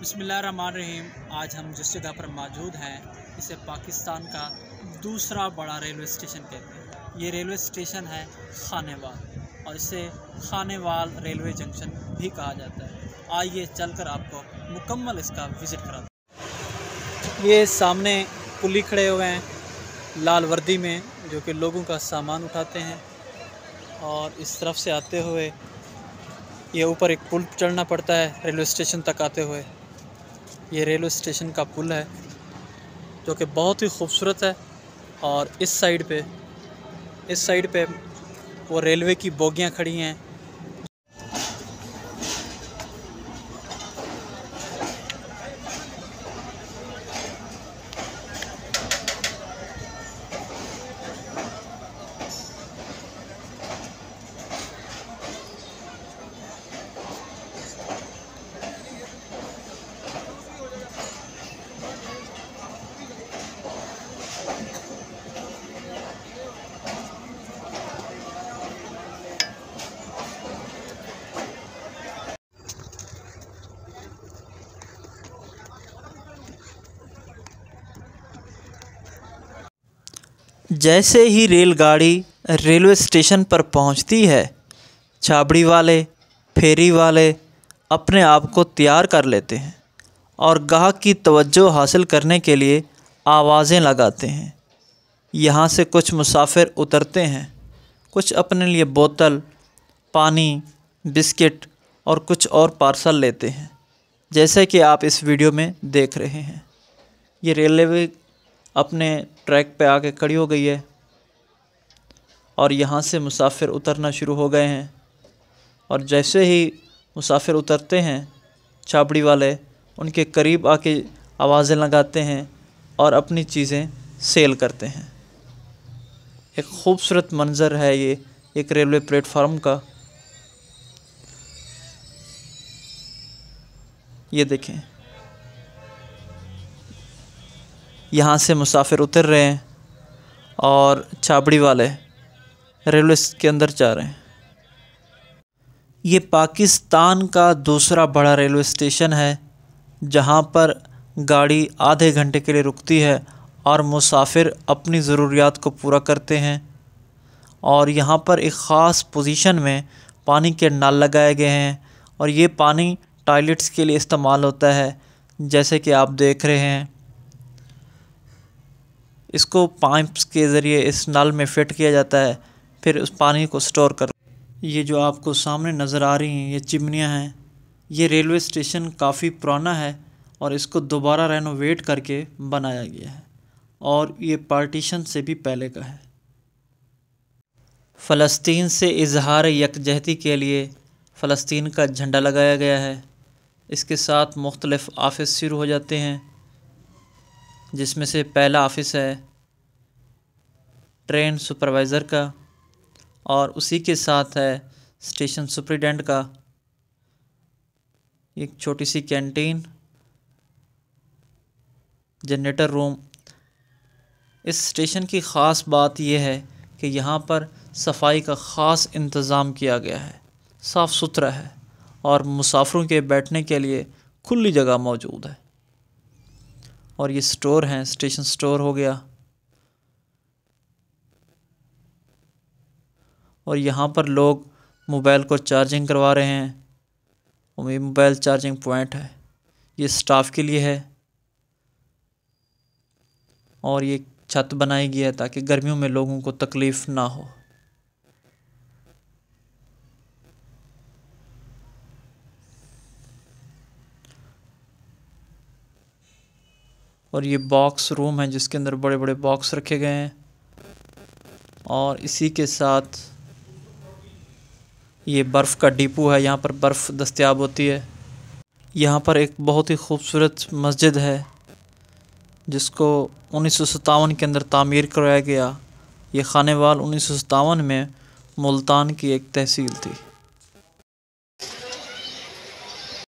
बसमीम आज हम जिस जगह पर मौजूद हैं इसे पाकिस्तान का दूसरा बड़ा रेलवे स्टेशन कहते हैं ये रेलवे स्टेशन है खानेवाल और इसे खानेवाल रेलवे जंक्शन भी कहा जाता है आइए चलकर आपको मुकम्मल इसका विज़िट करा ये सामने पुली खड़े हुए हैं लाल वर्दी में जो कि लोगों का सामान उठाते हैं और इस तरफ से आते हुए ये ऊपर एक पुल चढ़ना पड़ता है रेलवे स्टेशन तक आते हुए ये रेलवे स्टेशन का पुल है जो कि बहुत ही खूबसूरत है और इस साइड पे इस साइड पे वो रेलवे की बोगियाँ खड़ी हैं जैसे ही रेलगाड़ी रेलवे स्टेशन पर पहुंचती है छाबड़ी वाले फेरी वाले अपने आप को तैयार कर लेते हैं और गाहक की तवज्जो हासिल करने के लिए आवाज़ें लगाते हैं यहाँ से कुछ मुसाफिर उतरते हैं कुछ अपने लिए बोतल पानी बिस्किट और कुछ और पार्सल लेते हैं जैसे कि आप इस वीडियो में देख रहे हैं ये रेलवे अपने ट्रैक पे आके खड़ी हो गई है और यहाँ से मुसाफिर उतरना शुरू हो गए हैं और जैसे ही मुसाफिर उतरते हैं छाबड़ी वाले उनके करीब आके आवाज़ें लगाते हैं और अपनी चीज़ें सेल करते हैं एक खूबसूरत मंज़र है ये एक रेलवे प्लेटफार्म का ये देखें यहाँ से मुसाफिर उतर रहे हैं और छाबड़ी वाले रेलवे के अंदर जा रहे हैं ये पाकिस्तान का दूसरा बड़ा रेलवे स्टेशन है जहाँ पर गाड़ी आधे घंटे के लिए रुकती है और मुसाफिर अपनी ज़रूरियात को पूरा करते हैं और यहाँ पर एक ख़ास पोजीशन में पानी के नल लगाए गए हैं और ये पानी टॉयलेट्स के लिए इस्तेमाल होता है जैसे कि आप देख रहे हैं इसको पाइप्स के ज़रिए इस नल में फिट किया जाता है फिर उस पानी को स्टोर कर ये जो आपको सामने नज़र आ रही हैं ये चिमनियाँ हैं ये रेलवे स्टेशन काफ़ी पुराना है और इसको दोबारा रेनोवेट करके बनाया गया है और ये पार्टीशन से भी पहले का है फ़लस्तीन से इजहार यकजहती के लिए फ़लस्तीन का झंडा लगाया गया है इसके साथ मुख्तलफ़ आफिस शुरू हो जाते हैं जिसमें से पहला ऑफिस है ट्रेन सुपरवाइज़र का और उसी के साथ है स्टेशन सुप्रिटेंडेंट का एक छोटी सी कैंटीन जनरेटर रूम इस स्टेशन की ख़ास बात यह है कि यहाँ पर सफाई का ख़ास इंतज़ाम किया गया है साफ़ सुथरा है और मुसाफरों के बैठने के लिए खुली जगह मौजूद है और ये स्टोर हैं स्टेशन स्टोर हो गया और यहाँ पर लोग मोबाइल को चार्जिंग करवा रहे हैं और ये मोबाइल चार्जिंग पॉइंट है ये स्टाफ के लिए है और ये छत बनाई गई है ताकि गर्मियों में लोगों को तकलीफ़ ना हो और ये बॉक्स रूम है जिसके अंदर बड़े बड़े बॉक्स रखे गए हैं और इसी के साथ ये बर्फ़ का डिपो है यहाँ पर बर्फ़ दस्तियाब होती है यहाँ पर एक बहुत ही खूबसूरत मस्जिद है जिसको सतावन के अंदर तामीर कराया गया ये सौ सतावन में मुल्तान की एक तहसील थी